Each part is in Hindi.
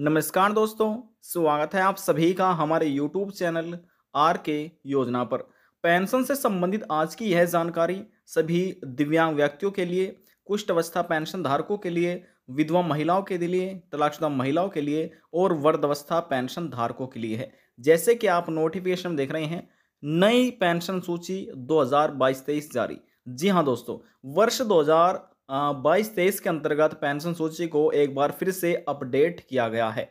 नमस्कार दोस्तों स्वागत है आप सभी का हमारे YouTube चैनल आर के योजना पर पेंशन से संबंधित आज की यह जानकारी सभी दिव्यांग व्यक्तियों के लिए कुष्ठ अवस्था पेंशन धारकों के लिए विधवा महिलाओं के लिए तलाकशुदा महिलाओं के लिए और वर्ध अवस्था पेंशन धारकों के लिए है जैसे कि आप नोटिफिकेशन देख रहे हैं नई पेंशन सूची 2022-23 जारी जी हाँ दोस्तों वर्ष 2000 बाईस तेईस के अंतर्गत पेंशन सूची को एक बार फिर से अपडेट किया गया है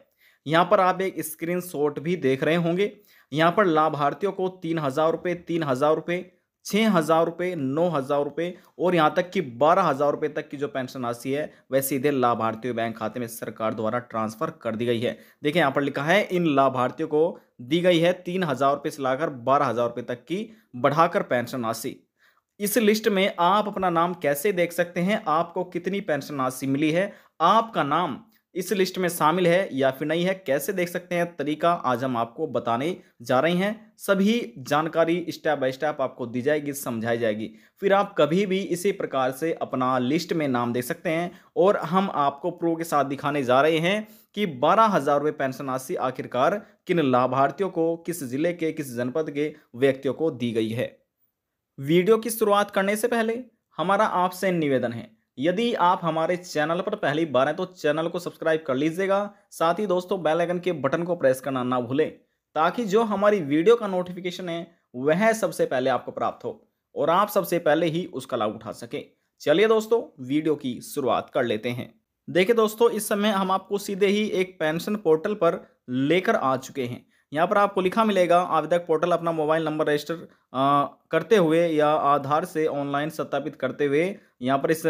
यहाँ पर आप एक स्क्रीन शॉट भी देख रहे होंगे यहाँ पर लाभार्थियों को तीन हज़ार रुपये तीन हज़ार रुपये छः हज़ार रुपये नौ हज़ार रुपये और यहाँ तक कि बारह हज़ार रुपये तक की जो पेंशन राशि है वह सीधे लाभार्थियों बैंक खाते में सरकार द्वारा ट्रांसफ़र कर दी गई है देखिए यहाँ पर लिखा है इन लाभार्थियों को दी गई है तीन हज़ार रुपये से लाकर बारह हज़ार रुपये तक की बढ़ाकर पेंशन राशि इस लिस्ट में आप अपना नाम कैसे देख सकते हैं आपको कितनी पेंशन राशि मिली है आपका नाम इस लिस्ट में शामिल है या फिर नहीं है कैसे देख सकते हैं तरीका आज हम आपको बताने जा रहे हैं सभी जानकारी स्टेप बाय स्टेप आपको दी जाएगी समझाई जाएगी फिर आप कभी भी इसी प्रकार से अपना लिस्ट में नाम देख सकते हैं और हम आपको प्रो के साथ दिखाने जा रहे हैं कि बारह हज़ार रुपये पेंशन राशि आखिरकार किन लाभार्थियों को किस जिले के किस जनपद के व्यक्तियों को दी गई है वीडियो की शुरुआत करने से पहले हमारा आपसे निवेदन है यदि आप हमारे चैनल पर पहली बार हैं तो चैनल को सब्सक्राइब कर लीजिएगा साथ ही दोस्तों बेल आइकन के बटन को प्रेस करना ना भूलें ताकि जो हमारी वीडियो का नोटिफिकेशन है वह सबसे पहले आपको प्राप्त हो और आप सबसे पहले ही उसका लाभ उठा सकें चलिए दोस्तों वीडियो की शुरुआत कर लेते हैं देखिए दोस्तों इस समय हम आपको सीधे ही एक पेंशन पोर्टल पर लेकर आ चुके हैं यहाँ पर आपको लिखा मिलेगा आवेदक पोर्टल अपना मोबाइल नंबर रजिस्टर करते हुए या आधार से ऑनलाइन सत्यापित करते हुए यहाँ पर इस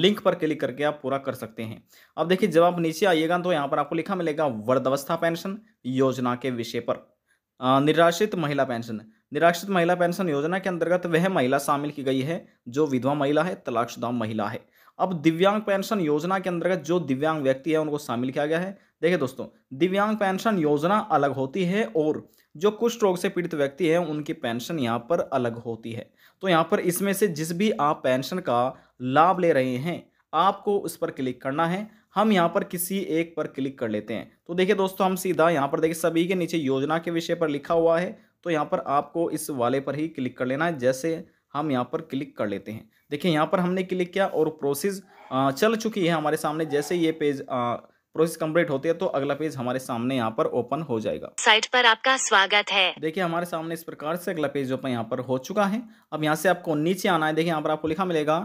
लिंक पर क्लिक करके आप पूरा कर सकते हैं अब देखिए जब आप नीचे आइएगा तो यहाँ पर आपको लिखा मिलेगा वर्धवस्था पेंशन योजना के विषय पर निराश्रित महिला पेंशन निराश्रित महिला पेंशन योजना के अंतर्गत वह महिला शामिल की गई है जो विधवा महिला है तलाकशुदा महिला है अब दिव्यांग पेंशन योजना के अंतर्गत जो दिव्यांग व्यक्ति है उनको शामिल किया गया है देखिए दोस्तों दिव्यांग पेंशन योजना अलग होती है और जो कुष्ठ रोग से पीड़ित व्यक्ति है उनकी पेंशन यहाँ पर अलग होती है तो यहाँ पर इसमें से जिस भी आप पेंशन का लाभ ले रहे हैं आपको उस पर क्लिक करना है हम यहाँ पर किसी एक पर क्लिक कर लेते हैं तो देखिए दोस्तों हम सीधा यहाँ पर देखिए सभी के नीचे योजना के विषय पर लिखा हुआ है तो यहाँ पर आपको इस वाले पर ही क्लिक कर लेना है जैसे हम यहाँ पर क्लिक कर लेते हैं देखिए यहाँ पर हमने क्लिक किया और प्रोसेस चल चुकी है हमारे सामने जैसे ये पेज प्रोसेस कंप्लीट होती है तो अगला पेज हमारे सामने यहाँ पर ओपन हो जाएगा साइट पर आपका स्वागत है देखिए हमारे सामने इस प्रकार से अगला पेज ओपन यहाँ पर हो चुका है अब यहाँ से आपको नीचे आना है देखिए यहाँ पर आपको लिखा मिलेगा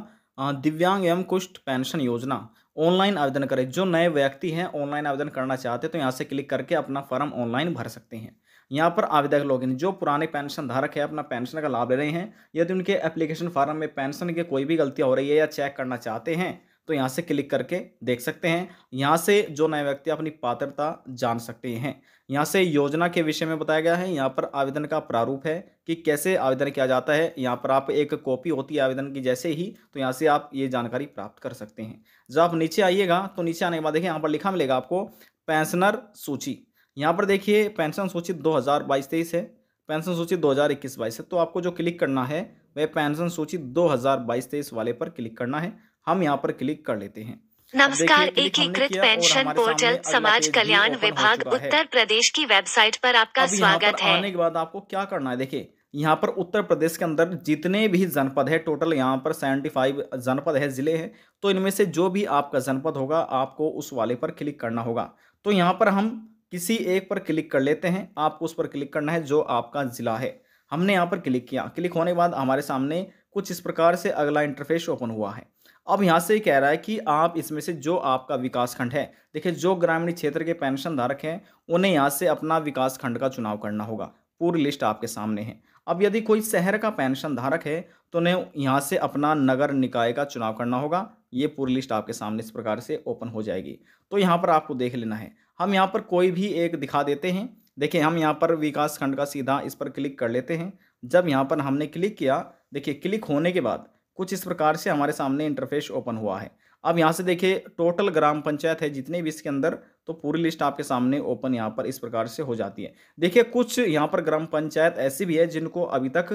दिव्यांग एवं कुष्ठ पेंशन योजना ऑनलाइन आवेदन करें जो नए व्यक्ति हैं ऑनलाइन आवेदन करना चाहते हैं तो यहाँ से क्लिक करके अपना फॉर्म ऑनलाइन भर सकते हैं यहाँ पर आवेदक लोग जो पुराने पेंशन धारक है अपना पेंशन का लाभ ले रहे हैं यदि उनके एप्लीकेशन फॉर्म में पेंशन की कोई भी गलती हो रही है या चेक करना चाहते हैं तो यहाँ से क्लिक करके देख सकते हैं यहाँ से जो नए व्यक्ति अपनी पात्रता जान सकते हैं यहाँ से योजना के विषय में बताया गया है यहाँ पर आवेदन का प्रारूप है कि कैसे आवेदन किया जाता है यहाँ पर आप एक कॉपी होती है आवेदन की जैसे ही तो यहाँ से आप ये जानकारी प्राप्त कर सकते हैं जब आप नीचे आइएगा तो नीचे आने के बाद देखिए यहाँ पर लिखा मिलेगा आपको पेंशनर सूची यहाँ पर देखिए पेंशन सूची दो हज़ार है पेंशन सूची दो हज़ार इक्कीस बाईस है तो आपको जो क्लिक करना है वह पेंशन सूची दो हज़ार बाईस तेईस वाले पर क्लिक करना है हम यहाँ पर क्लिक कर लेते हैं नमस्कार एकीकृत पेंशन पोर्टल समाज कल्याण विभाग उत्तर प्रदेश की वेबसाइट पर आपका स्वागत है आने के बाद आपको क्या करना है देखिए यहाँ पर उत्तर प्रदेश के अंदर जितने भी जनपद है टोटल यहाँ पर सेवेंटी फाइव जनपद है ज़िले हैं तो इनमें से जो भी आपका जनपद होगा आपको उस वाले पर क्लिक करना होगा तो यहाँ पर हम किसी एक पर क्लिक कर लेते हैं आपको उस पर क्लिक करना है जो आपका ज़िला है हमने यहाँ पर क्लिक किया क्लिक होने के बाद हमारे सामने कुछ इस प्रकार से अगला इंटरफेस ओपन हुआ है अब यहाँ से ही कह रहा है कि आप इसमें से जो आपका विकास खंड है देखिए जो ग्रामीण क्षेत्र के पेंशन धारक हैं उन्हें यहाँ से अपना विकास खंड का चुनाव करना होगा पूरी लिस्ट आपके सामने है अब यदि कोई शहर का पेंशन धारक है तो उन्हें यहाँ से अपना नगर निकाय का चुनाव करना होगा ये पूरी लिस्ट आपके सामने इस प्रकार से ओपन हो जाएगी तो यहाँ पर आपको देख लेना है हम यहाँ पर कोई भी एक दिखा देते हैं देखिए हम यहाँ पर विकास खंड का सीधा इस पर क्लिक कर लेते हैं जब यहाँ पर हमने क्लिक किया देखिए क्लिक होने के बाद कुछ इस प्रकार से हमारे सामने इंटरफेस ओपन हुआ है अब यहाँ से देखिए टोटल ग्राम पंचायत है जितने भी इसके अंदर तो पूरी लिस्ट आपके सामने ओपन यहाँ पर इस प्रकार से हो जाती है देखिए कुछ यहाँ पर ग्राम पंचायत ऐसी भी है जिनको अभी तक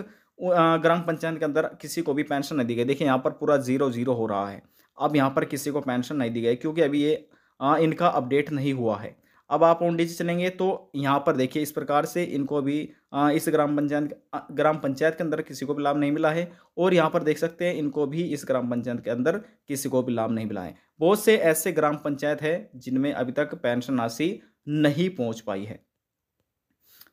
ग्राम पंचायत के अंदर किसी को भी पेंशन नहीं दी गई देखिए यहाँ पर पूरा जीरो जीरो हो रहा है अब यहाँ पर किसी को पेंशन नहीं दी गई क्योंकि अभी ये इनका अपडेट नहीं हुआ है अब आप ऑन से चलेंगे तो यहाँ पर देखिए इस प्रकार से इनको अभी इस ग्राम पंचायत ग्राम पंचायत के अंदर किसी को भी लाभ नहीं मिला है और यहाँ पर देख सकते हैं इनको भी इस ग्राम पंचायत के अंदर किसी को भी लाभ नहीं मिला है बहुत से ऐसे ग्राम पंचायत है जिनमें अभी तक पेंशन राशि नहीं पहुँच पाई है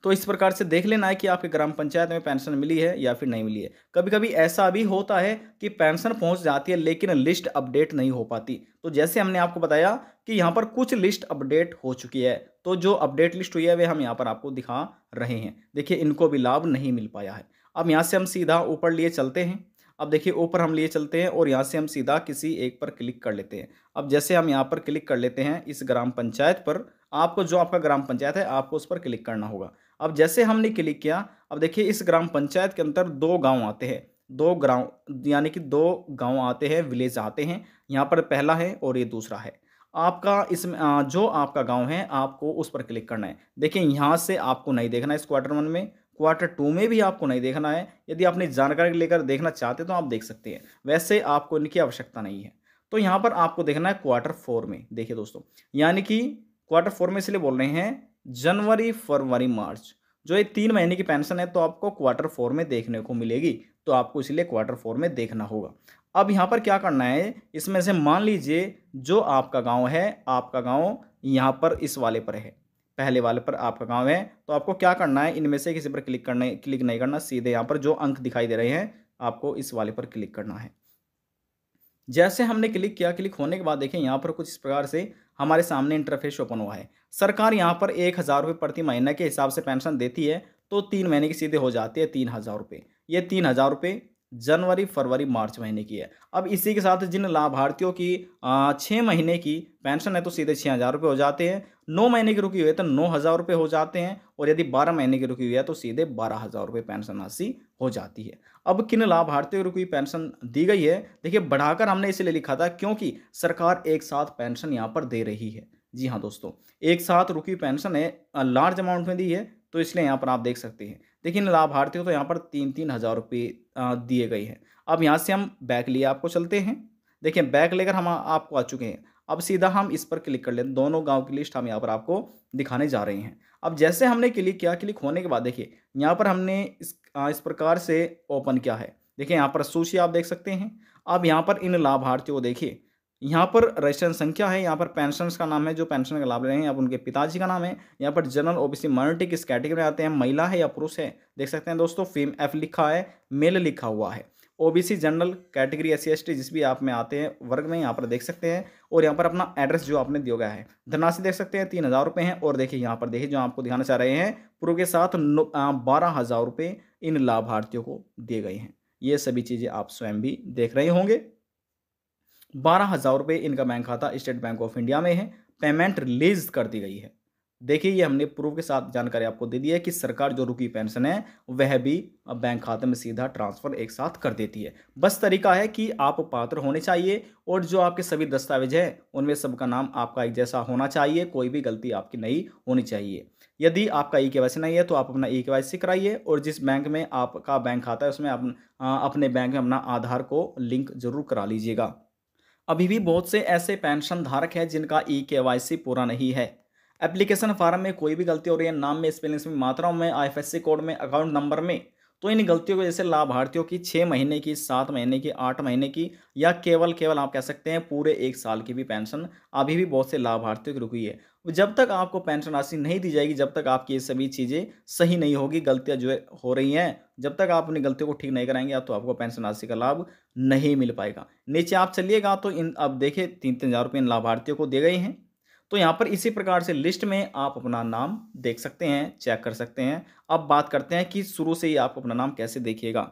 तो इस प्रकार से देख लेना है कि आपके ग्राम पंचायत में पेंशन मिली है या फिर नहीं मिली है कभी कभी ऐसा भी होता है कि पेंशन पहुंच जाती है लेकिन लिस्ट अपडेट नहीं हो पाती तो जैसे हमने आपको बताया कि यहाँ पर कुछ लिस्ट अपडेट हो चुकी है तो जो अपडेट लिस्ट हुई है वे हम यहाँ पर आपको दिखा रहे हैं देखिए इनको भी लाभ नहीं मिल पाया है अब यहाँ से हम सीधा ऊपर लिए चलते हैं अब देखिए ऊपर हम लिए चलते हैं और यहाँ से हम सीधा किसी एक पर क्लिक कर लेते हैं अब जैसे हम यहाँ पर क्लिक कर लेते हैं इस ग्राम पंचायत पर आपको जो आपका ग्राम पंचायत है आपको उस पर क्लिक करना होगा अब जैसे हमने क्लिक किया अब देखिए इस ग्राम पंचायत के अंदर दो गांव आते हैं दो ग्राम यानी कि दो गांव आते हैं विलेज आते हैं यहाँ पर पहला है और ये दूसरा है आपका इसमें जो आपका गांव है आपको उस पर क्लिक करना है देखिए यहाँ से आपको नहीं देखना है इस क्वार्टर वन में क्वार्टर टू में भी आपको नहीं देखना है यदि आपने जानकारी लेकर देखना चाहते तो आप देख सकते हैं वैसे आपको इनकी आवश्यकता नहीं है तो यहाँ पर आपको देखना है क्वार्टर फोर में देखिए दोस्तों यानी कि क्वार्टर फोर में इसलिए बोल रहे हैं जनवरी फरवरी मार्च जो ये तीन महीने की पेंशन है तो आपको क्वार्टर फोर में देखने को मिलेगी तो आपको इसलिए क्वार्टर फोर में देखना होगा अब यहाँ पर क्या करना है इसमें से मान लीजिए जो आपका गांव है आपका गांव यहाँ पर इस वाले पर है पहले वाले पर आपका गांव है तो आपको क्या करना है इनमें से किसी पर क्लिक करने क्लिक नहीं करना सीधे यहाँ पर जो अंक दिखाई दे रहे हैं आपको इस वाले पर क्लिक करना है जैसे हमने क्लिक किया क्लिक होने के बाद देखें यहाँ पर कुछ इस प्रकार से हमारे सामने इंटरफेस ओपन हुआ है सरकार यहाँ पर एक हज़ार रुपये प्रति महीने के हिसाब से पेंशन देती है तो तीन महीने की सीधे हो जाती है तीन हज़ार रुपये ये तीन हज़ार रुपये जनवरी फरवरी मार्च महीने की है अब इसी के साथ जिन लाभार्थियों की छः महीने की पेंशन है तो सीधे छः हज़ार रुपये हो जाते हैं नौ महीने की रुकी हुई है तो नौ हज़ार रुपये हो जाते हैं और यदि बारह महीने की रुकी हुई है तो सीधे बारह हज़ार रुपये पेंशन राशि हो जाती है अब किन लाभार्थियों की रुकी पेंशन दी गई है देखिए बढ़ाकर हमने इसलिए लिखा था क्योंकि सरकार एक साथ पेंशन यहाँ पर दे रही है जी हाँ दोस्तों एक साथ रुकी पेंशन है लार्ज अमाउंट में दी है तो इसलिए यहाँ पर आप देख सकते हैं लेकिन लाभार्थी को तो यहाँ पर तीन तीन हज़ार रुपये दिए गए हैं अब यहाँ से हम बैक लिए आपको चलते हैं देखिए बैक लेकर हम आपको आ चुके हैं अब सीधा हम इस पर क्लिक कर लेते हैं दोनों गांव की लिस्ट हम यहाँ पर आपको दिखाने जा रहे हैं अब जैसे हमने क्लिक किया क्लिक होने के बाद देखिए यहाँ पर हमने इस आ, इस प्रकार से ओपन किया है देखिए यहाँ पर सूची आप देख सकते हैं अब यहाँ पर इन लाभार्थियों को देखिए यहाँ पर रजिस्ट्रेशन संख्या है यहाँ पर पेंशनर्स का नाम है जो पेंशन का लाभ ले रहे हैं आप उनके पिताजी का नाम है यहाँ पर जनरल ओबीसी माइनॉरिटी किस कैटेगरी में आते हैं महिला है या पुरुष है देख सकते हैं दोस्तों फीम एफ लिखा है मेल लिखा हुआ है OBC general category S C जिस भी आप में आते हैं वर्ग में यहाँ पर देख सकते हैं और यहाँ पर अपना एड्रेस जो आपने दिया गया है धनराशि देख सकते हैं तीन हज़ार रुपये हैं और देखिए यहाँ पर देखिए जो आपको ध्यान चाह रहे हैं पूर्व के साथ बारह हज़ार रुपये इन लाभार्थियों को दिए गए हैं ये सभी चीज़ें आप स्वयं भी देख रहे होंगे बारह हज़ार रुपये इनका बैंक खाता स्टेट बैंक ऑफ इंडिया में है पेमेंट रिलीज कर दी गई है देखिए ये हमने प्रूफ के साथ जानकारी आपको दे दी है कि सरकार जो रुकी पेंशन है वह भी बैंक खाते में सीधा ट्रांसफ़र एक साथ कर देती है बस तरीका है कि आप पात्र होने चाहिए और जो आपके सभी दस्तावेज हैं उनमें सबका नाम आपका एक जैसा होना चाहिए कोई भी गलती आपकी नहीं होनी चाहिए यदि आपका ई के नहीं है तो आप अपना ई के कराइए और जिस बैंक में आपका बैंक खाता है उसमें आप अपने बैंक में अपना आधार को लिंक जरूर करा लीजिएगा अभी भी बहुत से ऐसे पेंशन धारक हैं जिनका ई के वाई सी पूरा नहीं है एप्लीकेशन फार्म में कोई भी गलती हो रही है नाम में स्पेलिंग में मात्राओं में आईएफएससी कोड में अकाउंट नंबर में तो इन गलतियों की वजह से लाभार्थियों की छः महीने की सात महीने की आठ महीने की या केवल केवल आप कह सकते हैं पूरे एक साल की भी पेंशन अभी भी बहुत से लाभार्थियों की रुकी है जब तक आपको पेंशन राशि नहीं दी जाएगी जब तक आपकी ये सभी चीज़ें सही नहीं होगी गलतियां जो हो रही हैं जब तक आप अपनी गलतियों को ठीक नहीं कराएंगे तो आपको पेंशन राशि का लाभ नहीं मिल पाएगा नीचे आप चलिएगा तो इन अब देखिए तीन तीन हज़ार रुपये इन लाभार्थियों को दे गए हैं तो यहाँ पर इसी प्रकार से लिस्ट में आप अपना नाम देख सकते हैं चेक कर सकते हैं अब बात करते हैं कि शुरू से ही आप अपना नाम कैसे देखिएगा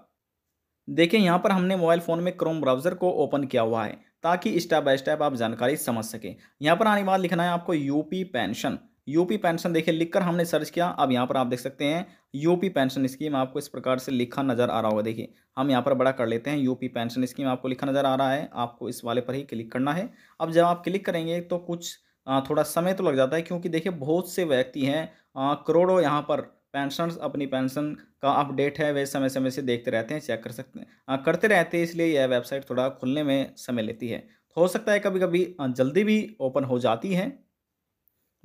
देखिए यहाँ पर हमने मोबाइल फ़ोन में क्रोम ब्राउज़र को ओपन किया हुआ है ताकि स्टेप बाय स्टेप आप जानकारी समझ सकें यहाँ पर आने बाद लिखना है आपको यूपी पेंशन यूपी पेंशन देखिए लिखकर हमने सर्च किया अब यहाँ पर आप देख सकते हैं यूपी पेंशन स्कीम आपको इस प्रकार से लिखा नज़र आ रहा होगा देखिए हम यहाँ पर बड़ा कर लेते हैं यूपी पेंशन स्कीम आपको लिखा नज़र आ रहा है आपको इस वाले पर ही क्लिक करना है अब जब आप क्लिक करेंगे तो कुछ थोड़ा समय तो लग जाता है क्योंकि देखिए बहुत से व्यक्ति हैं करोड़ों यहाँ पर पेंशनर्स अपनी पेंशन का अपडेट है वे समय समय से देखते रहते हैं चेक कर सकते हैं हाँ, करते रहते हैं इसलिए यह वेबसाइट थोड़ा खुलने में समय लेती है तो हो सकता है कभी कभी हाँ, जल्दी भी ओपन हो जाती है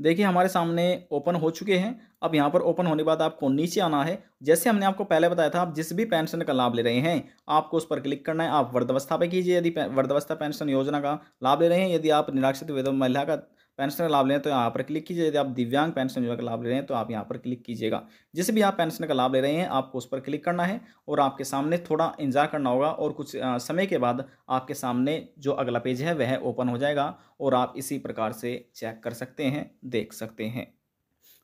देखिए हमारे सामने ओपन हो चुके हैं अब यहाँ पर ओपन होने के बाद आपको नीचे आना है जैसे हमने आपको पहले बताया था आप जिस भी पेंशन का लाभ ले रहे हैं आपको उस पर क्लिक करना है आप वर्धवस्था पे कीजिए यदि वर्धवस्था पेंशन योजना का लाभ ले रहे हैं यदि आप निराक्षित विधवा महिला का पेंशन का लाभ लें तो यहाँ पर क्लिक कीजिए यदि आप दिव्यांग पेंशन योजना का लाभ ले रहे हैं तो आप यहाँ पर क्लिक कीजिएगा जिस भी आप पेंशन का लाभ ले रहे हैं आपको उस पर क्लिक करना है और आपके सामने थोड़ा इंतजार करना होगा और कुछ समय के बाद आपके सामने जो अगला पेज है वह ओपन हो जाएगा और आप इसी प्रकार से चेक कर सकते हैं देख सकते हैं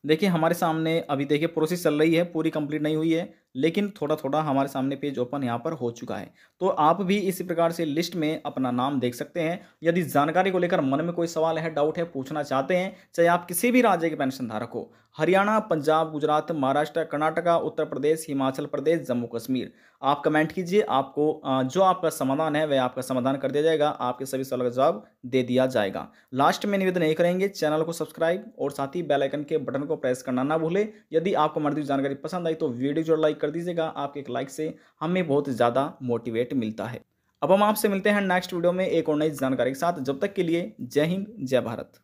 देखिए हमारे सामने अभी देखिए प्रोसेस चल रही है पूरी कंप्लीट नहीं हुई है लेकिन थोड़ा थोड़ा हमारे सामने पेज ओपन यहाँ पर हो चुका है तो आप भी इसी प्रकार से लिस्ट में अपना नाम देख सकते हैं यदि जानकारी को लेकर मन में कोई सवाल है डाउट है पूछना चाहते हैं चाहे आप किसी भी राज्य के पेंशन धारक हो हरियाणा पंजाब गुजरात महाराष्ट्र कर्नाटका उत्तर प्रदेश हिमाचल प्रदेश जम्मू कश्मीर आप कमेंट कीजिए आपको जो आपका समाधान है वह आपका समाधान कर दिया जाएगा आपके सभी सवाल का जवाब दे दिया जाएगा लास्ट में निवेदन यही करेंगे चैनल को सब्सक्राइब और साथ ही बेलाइकन के बटन को प्रेस करना ना भूलें यदि आपको मर्जी जानकारी पसंद आई तो वीडियो जो लाइक कर दीजिएगा आपके एक लाइक से हमें बहुत ज़्यादा मोटिवेट मिलता है अब हम आपसे मिलते हैं नेक्स्ट वीडियो में एक और नई जानकारी के साथ जब तक के लिए जय हिंद जय भारत